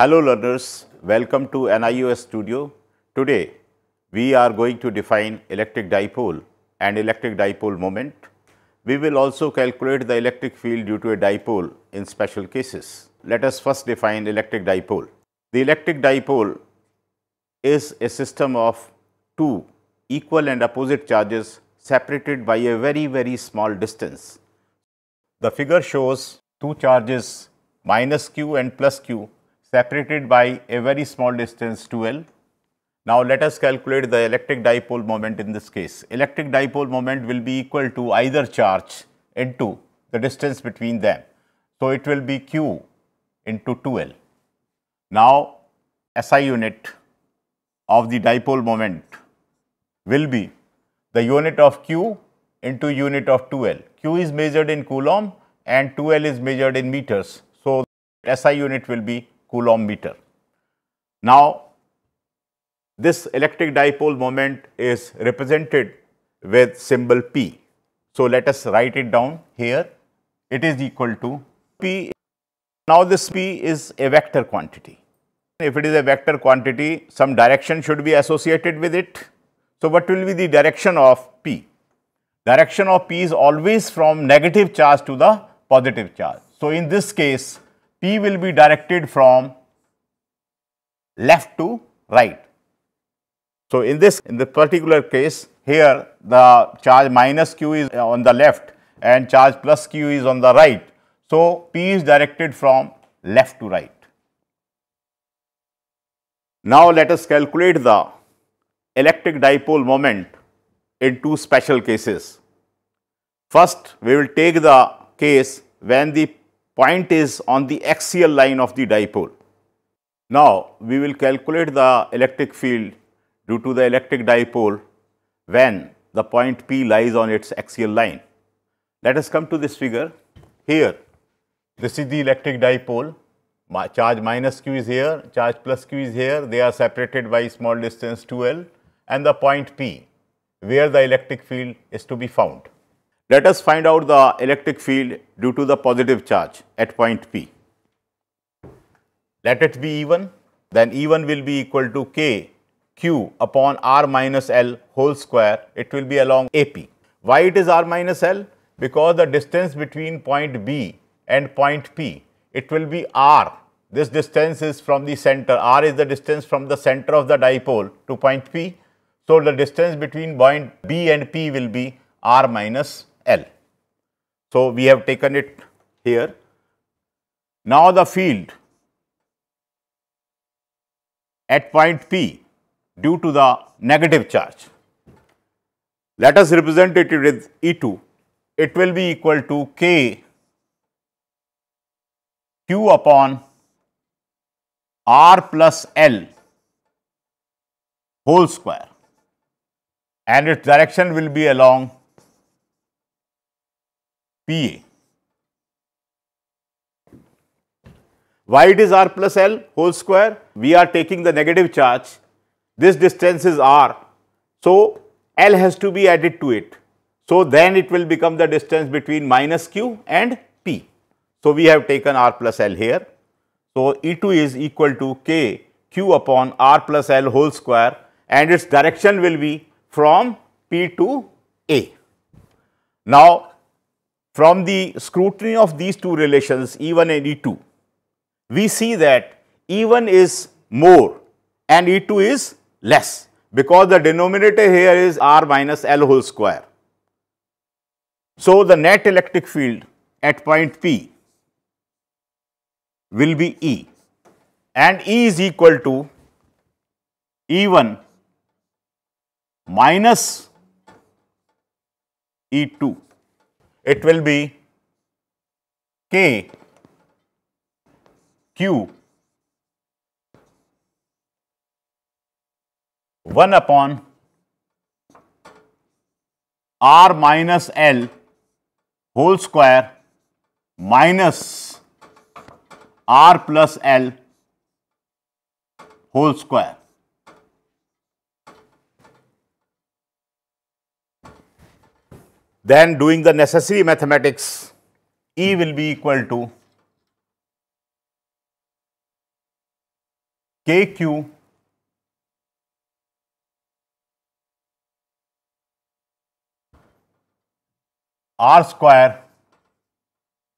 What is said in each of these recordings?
Hello learners, welcome to NIOS studio. Today we are going to define electric dipole and electric dipole moment. We will also calculate the electric field due to a dipole in special cases. Let us first define electric dipole. The electric dipole is a system of two equal and opposite charges separated by a very very small distance. The figure shows two charges minus q and plus q separated by a very small distance 2L. Now, let us calculate the electric dipole moment in this case. Electric dipole moment will be equal to either charge into the distance between them. So, it will be Q into 2L. Now, SI unit of the dipole moment will be the unit of Q into unit of 2L. Q is measured in Coulomb and 2L is measured in meters. So, SI unit will be coulomb meter. Now, this electric dipole moment is represented with symbol P. So, let us write it down here. It is equal to P. Now, this P is a vector quantity. If it is a vector quantity, some direction should be associated with it. So, what will be the direction of P? Direction of P is always from negative charge to the positive charge. So, in this case, P will be directed from left to right. So, in this in the particular case here the charge minus q is uh, on the left and charge plus q is on the right. So, P is directed from left to right. Now, let us calculate the electric dipole moment in two special cases. First, we will take the case when the point is on the axial line of the dipole. Now, we will calculate the electric field due to the electric dipole when the point P lies on its axial line. Let us come to this figure here. This is the electric dipole, My charge minus q is here, charge plus q is here, they are separated by small distance 2L and the point P where the electric field is to be found. Let us find out the electric field due to the positive charge at point P. Let it be E1, then E1 will be equal to K Q upon R minus L whole square, it will be along AP. Why it is R minus L? Because the distance between point B and point P, it will be R. This distance is from the center, R is the distance from the center of the dipole to point P. So, the distance between point B and P will be R minus L. So, we have taken it here. Now, the field at point P due to the negative charge. Let us represent it with E2. It will be equal to K Q upon R plus L whole square and its direction will be along PA. Why it is R plus L whole square? We are taking the negative charge. This distance is R. So, L has to be added to it. So, then it will become the distance between minus Q and P. So, we have taken R plus L here. So, E2 is equal to K Q upon R plus L whole square and its direction will be from P to A. Now, from the scrutiny of these two relations E1 and E2, we see that E1 is more and E2 is less because the denominator here is R minus L whole square. So, the net electric field at point P will be E and E is equal to E1 minus E2 it will be K Q 1 upon R minus L whole square minus R plus L whole square. then doing the necessary mathematics, E will be equal to KQ R square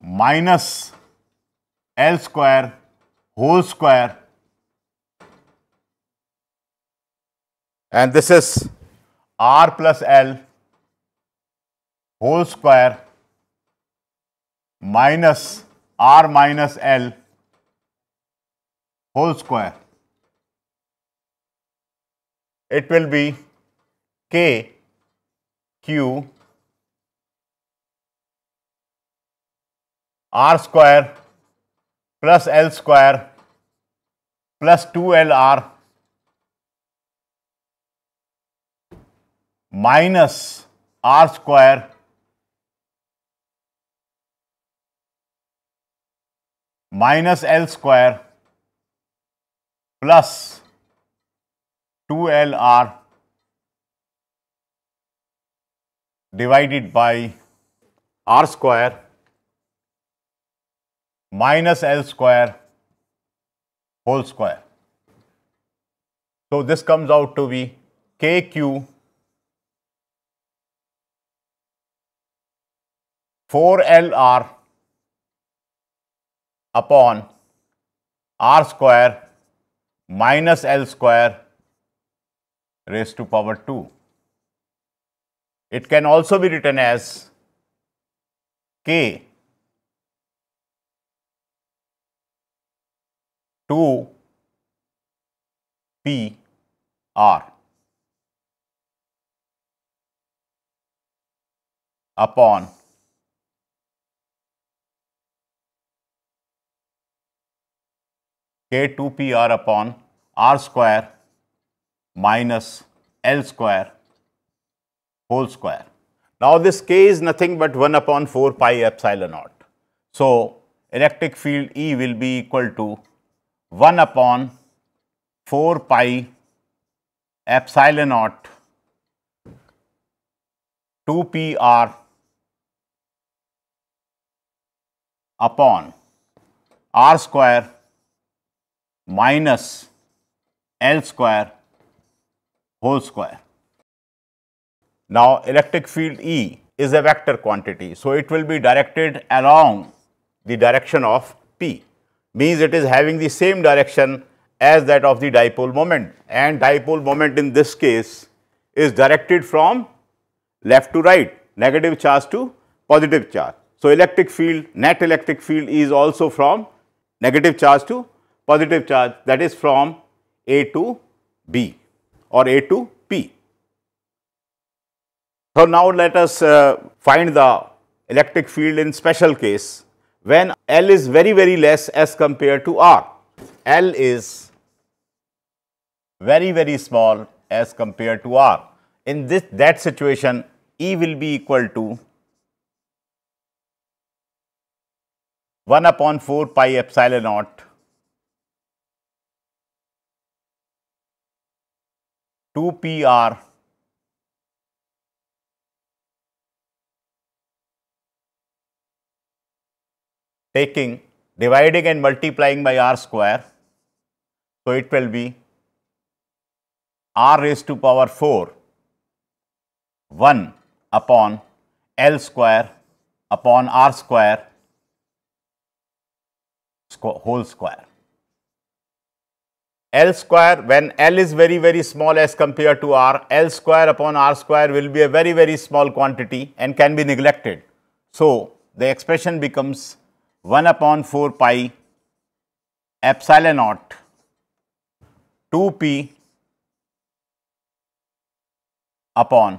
minus L square whole square and this is R plus L whole square minus r minus l whole square. It will be k q r square plus l square plus 2lr minus r square minus L square plus 2LR divided by R square minus L square whole square. So, this comes out to be KQ 4LR upon r square minus l square raised to power 2. It can also be written as k 2 p r upon K2PR upon R square minus L square whole square. Now, this K is nothing but 1 upon 4 pi epsilon naught. So, electric field E will be equal to 1 upon 4 pi epsilon naught 2 p r upon r square minus L square whole square. Now, electric field E is a vector quantity. So, it will be directed along the direction of P means it is having the same direction as that of the dipole moment and dipole moment in this case is directed from left to right negative charge to positive charge. So, electric field net electric field is also from negative charge to positive charge that is from A to B or A to P. So, now let us uh, find the electric field in special case when L is very very less as compared to R. L is very very small as compared to R. In this that situation E will be equal to 1 upon 4 pi epsilon naught 2PR taking dividing and multiplying by r square. So, it will be r raised to power 4 1 upon L square upon r square whole square. L square when L is very very small as compared to R, L square upon R square will be a very very small quantity and can be neglected. So, the expression becomes 1 upon 4 pi epsilon naught 2 p upon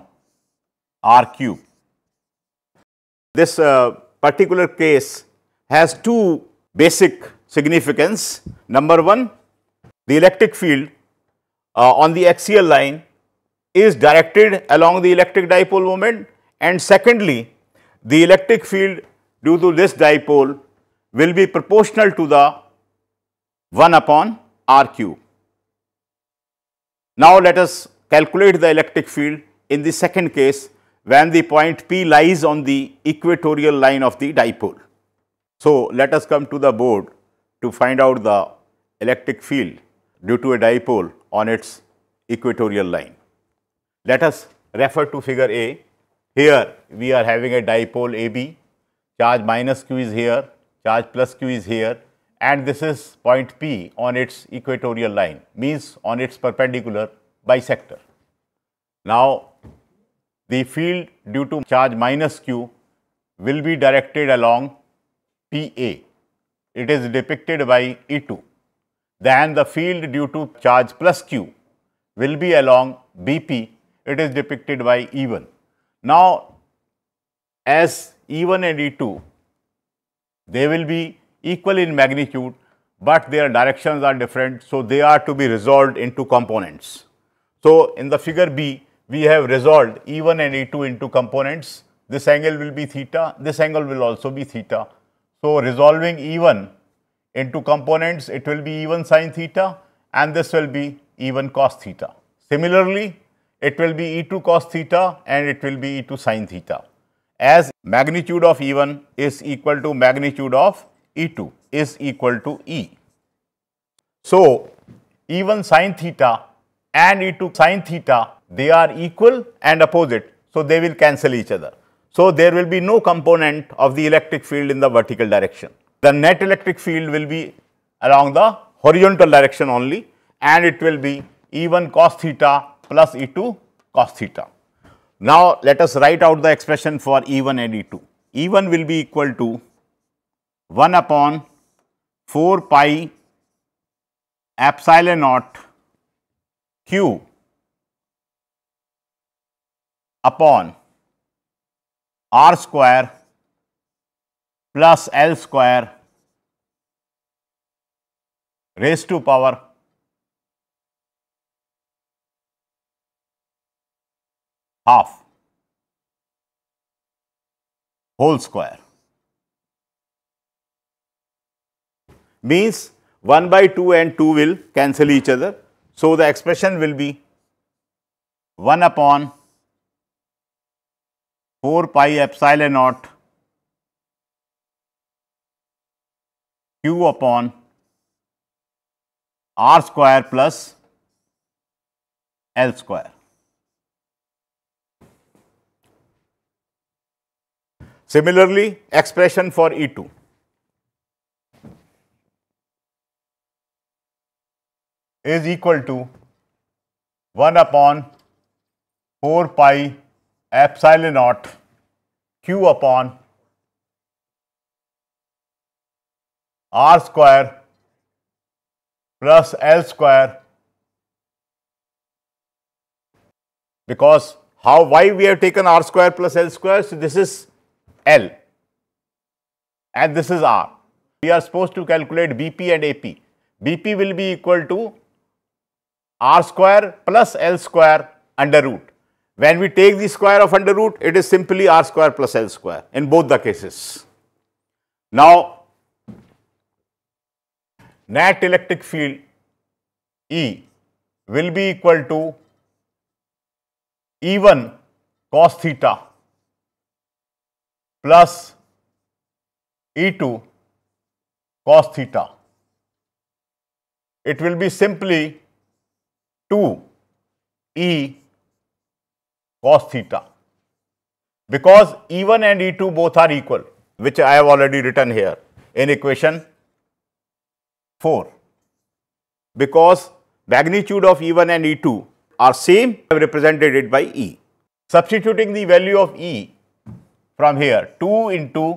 R cube. This uh, particular case has two basic significance. Number one, the electric field uh, on the axial line is directed along the electric dipole moment and secondly the electric field due to this dipole will be proportional to the 1 upon r cube. Now, let us calculate the electric field in the second case when the point P lies on the equatorial line of the dipole. So, let us come to the board to find out the electric field due to a dipole on its equatorial line. Let us refer to figure A. Here we are having a dipole AB, charge minus q is here, charge plus q is here and this is point P on its equatorial line, means on its perpendicular bisector. Now, the field due to charge minus q will be directed along PA. It is depicted by E2 then the field due to charge plus q will be along BP, it is depicted by E1. Now, as E1 and E2, they will be equal in magnitude, but their directions are different. So, they are to be resolved into components. So, in the figure B, we have resolved E1 and E2 into components. This angle will be theta, this angle will also be theta. So, resolving E1 into components, it will be even sine theta and this will be even cos theta. Similarly, it will be E2 cos theta and it will be E2 sine theta. As magnitude of E1 is equal to magnitude of E2 is equal to E. So, E1 sine theta and E2 sine theta, they are equal and opposite. So, they will cancel each other. So, there will be no component of the electric field in the vertical direction the net electric field will be along the horizontal direction only and it will be E1 cos theta plus E2 cos theta. Now, let us write out the expression for E1 and E2. E1 will be equal to 1 upon 4 pi epsilon naught q upon r square plus l square raised to power half whole square means 1 by 2 and 2 will cancel each other. So, the expression will be 1 upon 4 pi epsilon naught q upon r square plus L square. Similarly, expression for E2. is equal to 1 upon 4 pi epsilon naught q upon r square plus L square because how why we have taken r square plus L square. So, this is L and this is r. We are supposed to calculate BP and AP. BP will be equal to r square plus L square under root. When we take the square of under root, it is simply r square plus L square in both the cases. Now, net electric field E will be equal to E1 cos theta plus E2 cos theta. It will be simply 2 E cos theta because E1 and E2 both are equal which I have already written here in equation 4. Because magnitude of E1 and E2 are same, I have represented it by E. Substituting the value of E from here 2 into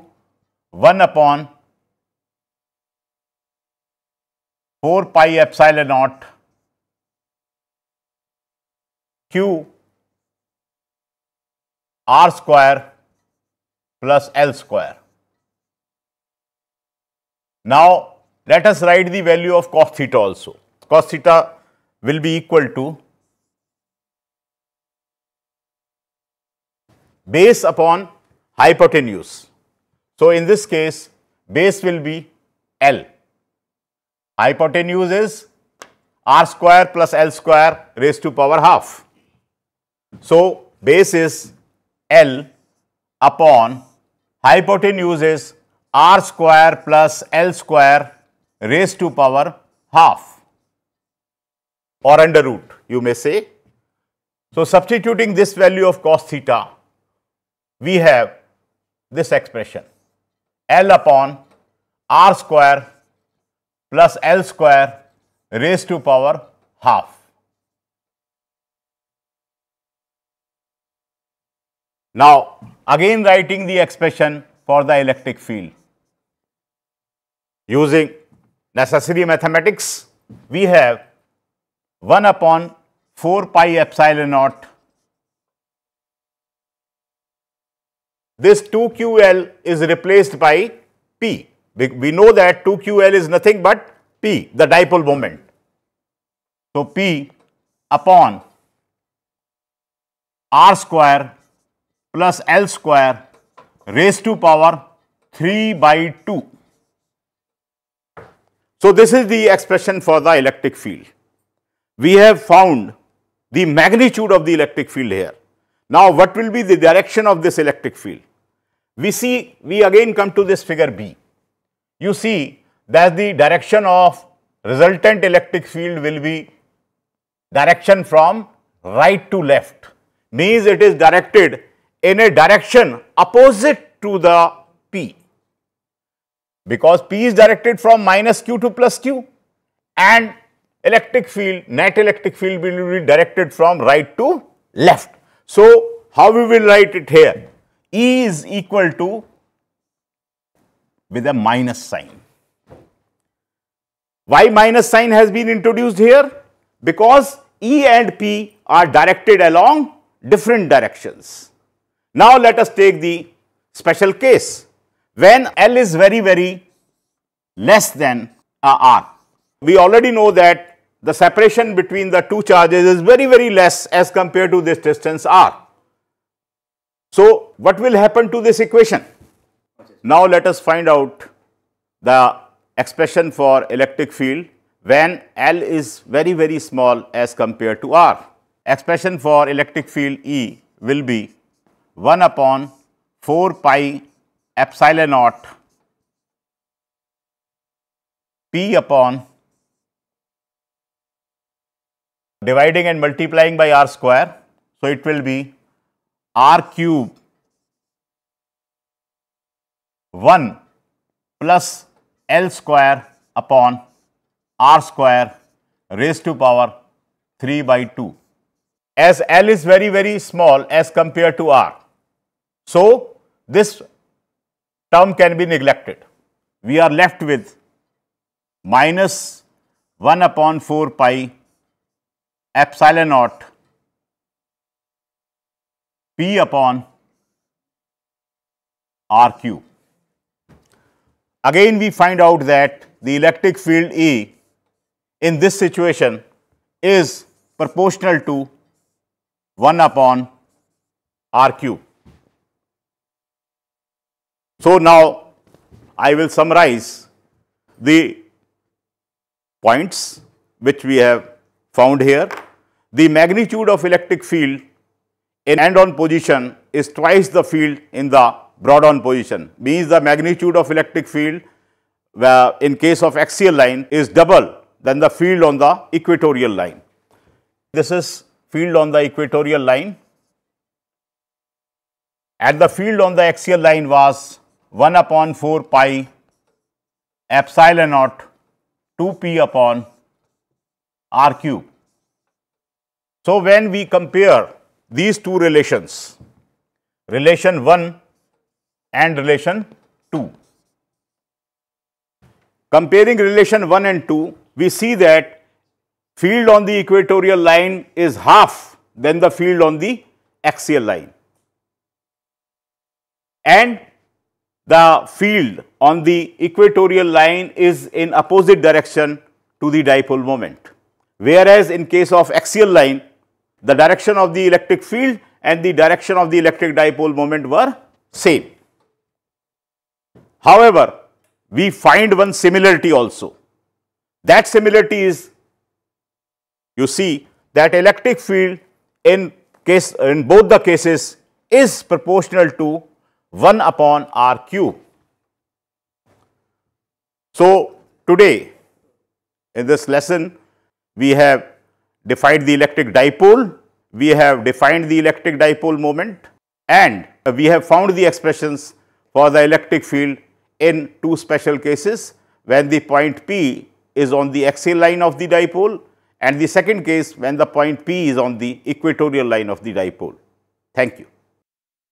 1 upon 4 pi epsilon naught q r square plus L square. Now, let us write the value of cos theta also. Cos theta will be equal to base upon hypotenuse. So, in this case base will be L. Hypotenuse is r square plus L square raised to power half. So, base is L upon hypotenuse is r square plus L square raised to power half or under root you may say. So, substituting this value of cos theta we have this expression L upon r square plus L square raised to power half. Now, again writing the expression for the electric field using necessary mathematics, we have 1 upon 4 pi epsilon naught. This 2QL is replaced by P. We know that 2QL is nothing but P, the dipole moment. So, P upon R square plus L square raised to power 3 by 2. So, this is the expression for the electric field. We have found the magnitude of the electric field here. Now, what will be the direction of this electric field? We see, we again come to this figure B. You see that the direction of resultant electric field will be direction from right to left, means it is directed in a direction opposite to the P because P is directed from minus Q to plus Q and electric field, net electric field will be directed from right to left. So, how we will write it here? E is equal to with a minus sign. Why minus sign has been introduced here? Because E and P are directed along different directions. Now, let us take the special case when L is very, very less than uh, R. We already know that the separation between the two charges is very, very less as compared to this distance R. So, what will happen to this equation? Now, let us find out the expression for electric field when L is very, very small as compared to R. Expression for electric field E will be 1 upon 4 pi epsilon naught P upon dividing and multiplying by R square. So, it will be R cube 1 plus L square upon R square raised to power 3 by 2 as L is very very small as compared to R. So, this term can be neglected. We are left with minus 1 upon 4 pi epsilon naught p upon r q. Again we find out that the electric field E in this situation is proportional to 1 upon r cube. So, now I will summarize the points which we have found here. The magnitude of electric field in end on position is twice the field in the broad on position means the magnitude of electric field in case of axial line is double than the field on the equatorial line. This is field on the equatorial line and the field on the axial line was 1 upon 4 pi epsilon naught 2 p upon r cube. So, when we compare these two relations, relation 1 and relation 2. Comparing relation 1 and 2, we see that field on the equatorial line is half than the field on the axial line. And the field on the equatorial line is in opposite direction to the dipole moment. Whereas, in case of axial line, the direction of the electric field and the direction of the electric dipole moment were same. However, we find one similarity also. That similarity is, you see that electric field in case in both the cases is proportional to 1 upon r cube. So, today in this lesson we have defined the electric dipole, we have defined the electric dipole moment and we have found the expressions for the electric field in two special cases when the point P is on the axial line of the dipole and the second case when the point P is on the equatorial line of the dipole. Thank you.